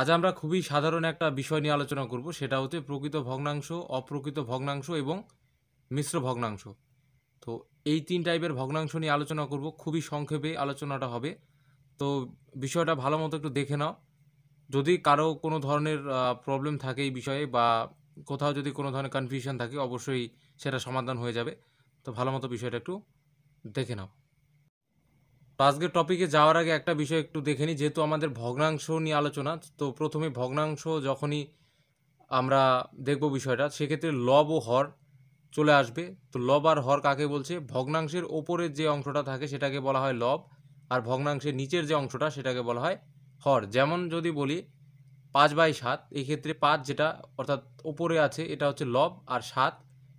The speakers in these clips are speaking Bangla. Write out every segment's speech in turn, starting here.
আজ আমরা খুবই সাধারণ একটা বিষয় নিয়ে আলোচনা করব সেটা হচ্ছে প্রকৃত ভগ্নাংশ অপ্রকৃত ভগ্নাংশ এবং মিশ্র ভগ্নাংশ তো এই তিন টাইপের ভগ্নাংশ নিয়ে আলোচনা করব খুবই সংক্ষেপে আলোচনাটা হবে তো বিষয়টা ভালো মতো একটু দেখে নাও যদি কারো কোনো ধরনের প্রবলেম থাকে এই বিষয়ে বা কোথাও যদি কোনো ধরনের কনফিউশন থাকে অবশ্যই সেটা সমাধান হয়ে যাবে তো ভালো মতো বিষয়টা একটু দেখে নাও তো আজকে টপিকে যাওয়ার আগে একটা বিষয় একটু দেখে নিই যেহেতু আমাদের ভগ্নাংশ নিয়ে আলোচনা তো প্রথমে ভগ্নাংশ যখনই আমরা দেখব বিষয়টা সেক্ষেত্রে লব ও হর চলে আসবে তো লব আর হর কাকে বলছে ভগ্নাংশের ওপরের যে অংশটা থাকে সেটাকে বলা হয় লব আর ভগ্নাংশের নিচের যে অংশটা সেটাকে বলা হয় হর যেমন যদি বলি পাঁচ বাই সাত এক্ষেত্রে ক্ষেত্রে পাঁচ যেটা অর্থাৎ ওপরে আছে এটা হচ্ছে লব আর সাত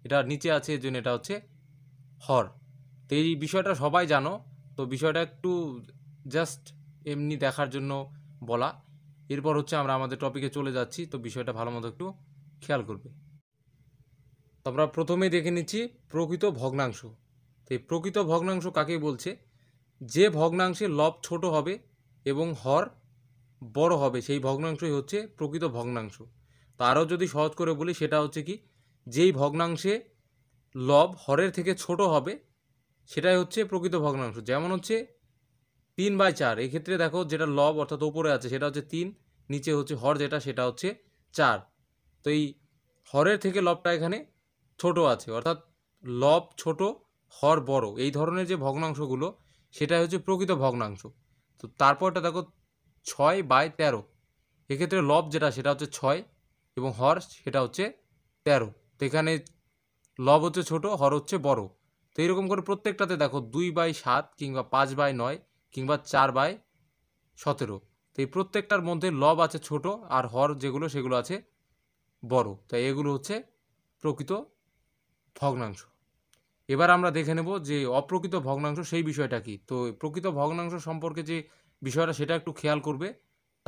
এটা নিচে আছে এর জন্য এটা হচ্ছে হর তো এই বিষয়টা সবাই জানো তো বিষয়টা একটু জাস্ট এমনি দেখার জন্য বলা এরপর হচ্ছে আমরা আমাদের টপিকে চলে যাচ্ছি তো বিষয়টা ভালো মতো একটু খেয়াল করবে তো আমরা প্রথমেই দেখে নিচ্ছি প্রকৃত ভগ্নাংশ তো এই প্রকৃত ভগ্নাংশ কাকে বলছে যে ভগ্নাংশে লব ছোট হবে এবং হর বড় হবে সেই ভগ্নাংশই হচ্ছে প্রকৃত ভগ্নাংশ তো আরও যদি সহজ করে বলি সেটা হচ্ছে কি যেই ভগ্নাংশে লব হরের থেকে ছোট হবে সেটাই হচ্ছে প্রকৃত ভগ্নাংশ যেমন হচ্ছে তিন বাই চার এক্ষেত্রে দেখো যেটা লব অর্থাৎ ওপরে আছে সেটা হচ্ছে তিন নিচে হচ্ছে হর যেটা সেটা হচ্ছে চার তো এই হরের থেকে লবটা এখানে ছোট আছে অর্থাৎ লব ছোট হর বড় এই ধরনের যে ভগ্নাংশগুলো সেটাই হচ্ছে প্রকৃত ভগ্নাংশ তো তারপরটা দেখো ছয় বাই তেরো এক্ষেত্রে লব যেটা সেটা হচ্ছে ছয় এবং হর সেটা হচ্ছে তেরো তো এখানে লব হচ্ছে ছোট হর হচ্ছে বড় তো এরকম করে প্রত্যেকটাতে দেখো দুই বাই সাত কিংবা পাঁচ বাই নয় কিংবা চার বাই সতেরো তো এই প্রত্যেকটার মধ্যে লব আছে ছোট আর হর যেগুলো সেগুলো আছে বড় তাই এগুলো হচ্ছে প্রকৃত ভগ্নাংশ এবার আমরা দেখে নেব যে অপ্রকৃত ভগ্নাংশ সেই বিষয়টা কি তো প্রকৃত ভগ্নাংশ সম্পর্কে যে বিষয়টা সেটা একটু খেয়াল করবে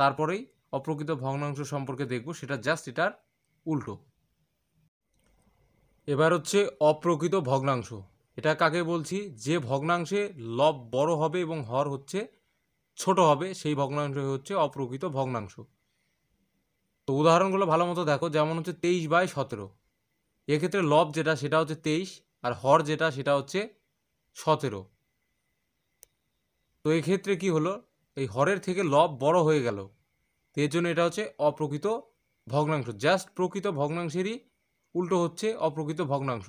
তারপরেই অপ্রকৃত ভগ্নাংশ সম্পর্কে দেখব সেটা জাস্ট এটার উল্টো এবার হচ্ছে অপ্রকৃত ভগ্নাংশ এটা কাকে বলছি যে ভগ্নাংশে লব বড় হবে এবং হর হচ্ছে ছোট হবে সেই ভগ্নাংশ হচ্ছে অপ্রকৃত ভগ্নাংশ তো উদাহরণগুলো ভালো মতো দেখো যেমন হচ্ছে তেইশ বাই সতেরো এক্ষেত্রে লব যেটা সেটা হচ্ছে তেইশ আর হর যেটা সেটা হচ্ছে সতেরো তো এক্ষেত্রে কি হলো এই হরের থেকে লব বড় হয়ে গেল তো এর জন্য এটা হচ্ছে অপ্রকৃত ভগ্নাংশ জাস্ট প্রকৃত ভগ্নাংশেরই উল্টো হচ্ছে অপ্রকৃত ভগ্নাংশ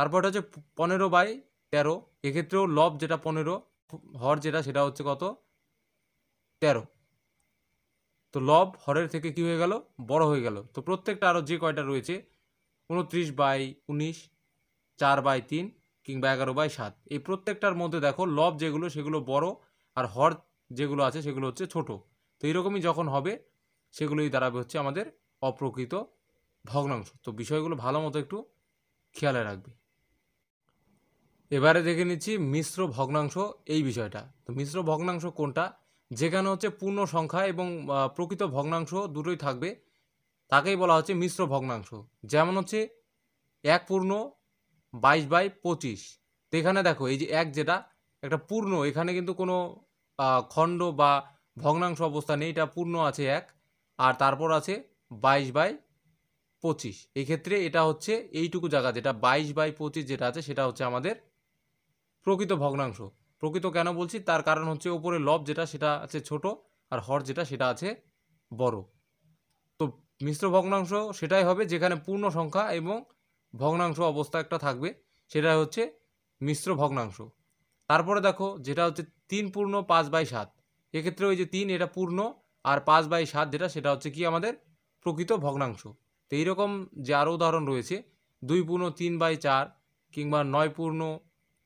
তারপর হচ্ছে পনেরো বাই তেরো এক্ষেত্রেও লব যেটা পনেরো হর যেটা সেটা হচ্ছে কত তেরো তো লব হরের থেকে কি হয়ে গেল বড় হয়ে গেল তো প্রত্যেকটা আরও যে কয়টা রয়েছে উনত্রিশ বাই উনিশ চার বাই তিন কিংবা এগারো বাই সাত এই প্রত্যেকটার মধ্যে দেখো লব যেগুলো সেগুলো বড় আর হর যেগুলো আছে সেগুলো হচ্ছে ছোট তো এরকমই যখন হবে সেগুলোই দাঁড়াবে হচ্ছে আমাদের অপ্রকৃত ভগ্নাংশ তো বিষয়গুলো ভালো মতো একটু খেয়ালে রাখবে এবারে দেখে নিচ্ছি মিশ্র ভগ্নাংশ এই বিষয়টা তো মিশ্র ভগ্নাংশ কোনটা যেখানে হচ্ছে পূর্ণ সংখ্যা এবং প্রকৃত ভগ্নাংশ দুটোই থাকবে তাকেই বলা হচ্ছে মিশ্র ভগ্নাংশ যেমন হচ্ছে এক পূর্ণ বাইশ বাই পঁচিশ তো এখানে দেখো এই যে এক যেটা একটা পূর্ণ এখানে কিন্তু কোনো খণ্ড বা ভগ্নাংশ অবস্থা নেই এটা পূর্ণ আছে এক আর তারপর আছে বাইশ বাই পঁচিশ এক্ষেত্রে এটা হচ্ছে এইটুকু জায়গা যেটা বাইশ বাই পঁচিশ যেটা আছে সেটা হচ্ছে আমাদের প্রকৃত ভগ্নাংশ প্রকৃত কেন বলছি তার কারণ হচ্ছে ওপরে লব যেটা সেটা আছে ছোট আর হর যেটা সেটা আছে বড় তো মিশ্র ভগ্নাংশ সেটাই হবে যেখানে পূর্ণ সংখ্যা এবং ভগ্নাংশ অবস্থা একটা থাকবে সেটা হচ্ছে মিশ্র ভগ্নাংশ তারপরে দেখো যেটা হচ্ছে তিন পূর্ণ পাঁচ বাই সাত এক্ষেত্রে ওই যে তিন এটা পূর্ণ আর পাঁচ বাই সাত যেটা সেটা হচ্ছে কি আমাদের প্রকৃত ভগ্নাংশ তো এইরকম যে আরও উদাহরণ রয়েছে দুই পূর্ণ তিন বাই চার কিংবা নয় পূর্ণ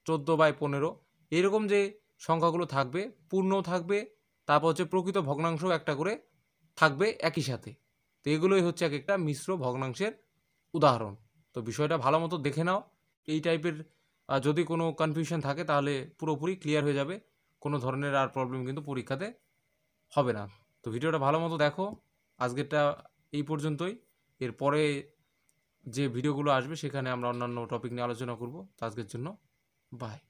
চোদ্দো বাই পনেরো এরকম যে সংখ্যাগুলো থাকবে পূর্ণও থাকবে তারপর হচ্ছে প্রকৃত ভগ্নাংশ একটা করে থাকবে একই সাথে তো এগুলোই হচ্ছে এক একটা মিশ্র ভগ্নাংশের উদাহরণ তো বিষয়টা ভালো মতো দেখে নাও এই টাইপের যদি কোনো কনফিউশন থাকে তাহলে পুরোপুরি ক্লিয়ার হয়ে যাবে কোনো ধরনের আর প্রবলেম কিন্তু পরীক্ষাতে হবে না তো ভিডিওটা ভালো মতো দেখো আজকেরটা এই পর্যন্তই এরপরে যে ভিডিওগুলো আসবে সেখানে আমরা অন্যান্য টপিক নিয়ে আলোচনা করব তো আজকের জন্য Bye.